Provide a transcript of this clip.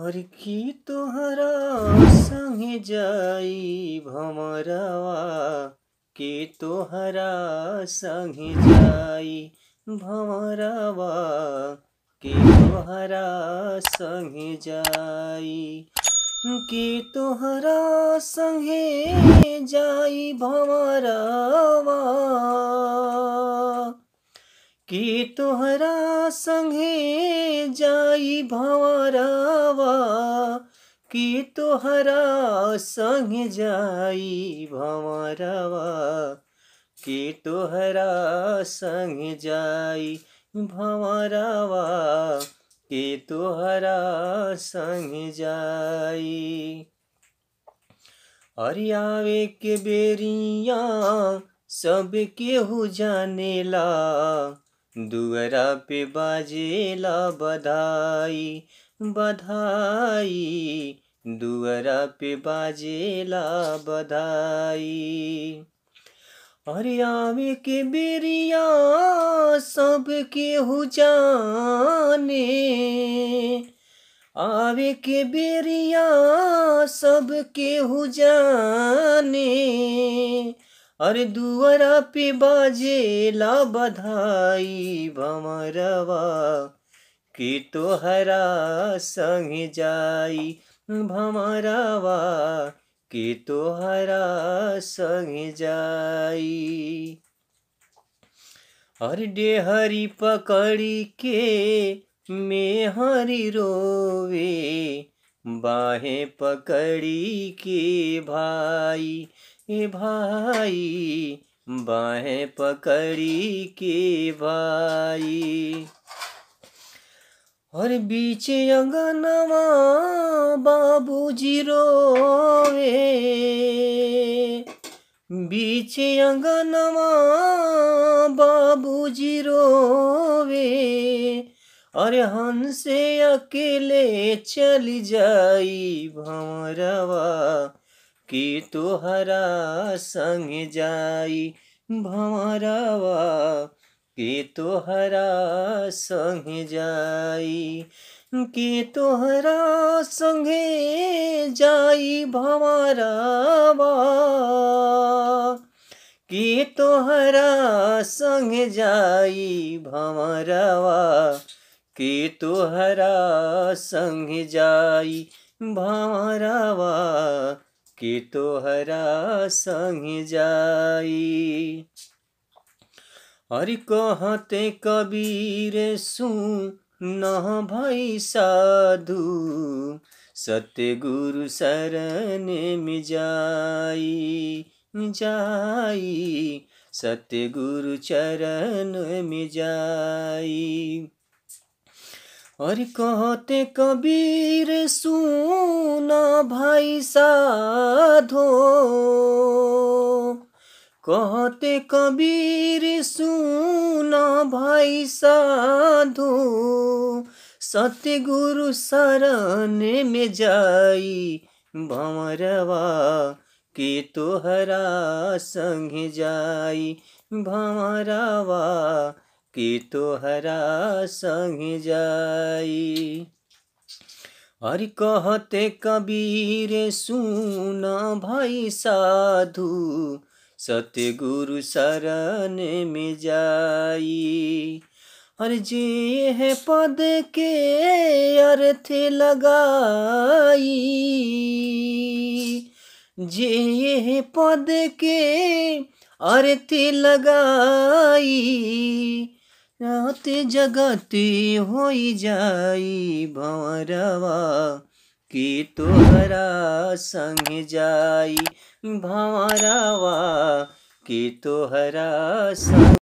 और की तुहरा संग जाई भमरवा के तुहरा संग जाई भमरवा के तुहरा संग जाई के तुहरा संग जाई भमरवा कि तोहरा संगे जाई भवरावा कि तोहरा संग जाई भवरावा कि तोहरा संग जाई भवरावा कि तोहरा संग जाई अरियावे के बेरिया सब केहू जानेला दुआरा पे ला बधाई बधाई दुआरा पे बाजेला बधाई अरे आवे के बेरिया के हो जाने आवे के बेरिया के हो जाने और दुआरा पे बाजे ला बधाई भमरवा की तोहरा संग जाई भमरवा कि तोहरा संग जाई और डेहरी पकड़ी के मेहरी रोवे बाहें पकड़ी के भाई के भाई बाहें पकड़ी के भाई और बीच अंगनवा रो रोवे बीच अंगनवा रो रोवे और हंसे अकेले चल जाई भंवरवा कि तुहरा संग जाई भंवरवा कि तुहरा संग जाई कि तुहरा संगे जाई भंवरवा कि तुहरा संग जाई भंवरवा कि तुहरा संग जाई भंवरवा के तोहरा संग जाई हरि कहते कबीर सू न भई साधु सत्य गुरु शरण में जाई जाई सत्य गुरु चरण में जाई और कहते कबीर सुना भाई साधो कहते कबीर सुना भाई साधो सत्य गुरु शरण में जाई भंवरवा के तोहरा संग जाई भंवरवा कि तोहरा संग जाई अरे कहते कबीर सुन भई साधु सत्य गुरु शरण में जाई और जे है पद के अर्थ लगाई जे है पद के अर्थ लगाई राते जगते हो जाई भंवरवा कि तोहरा संग जाई भंवरवा कि तोहरा संग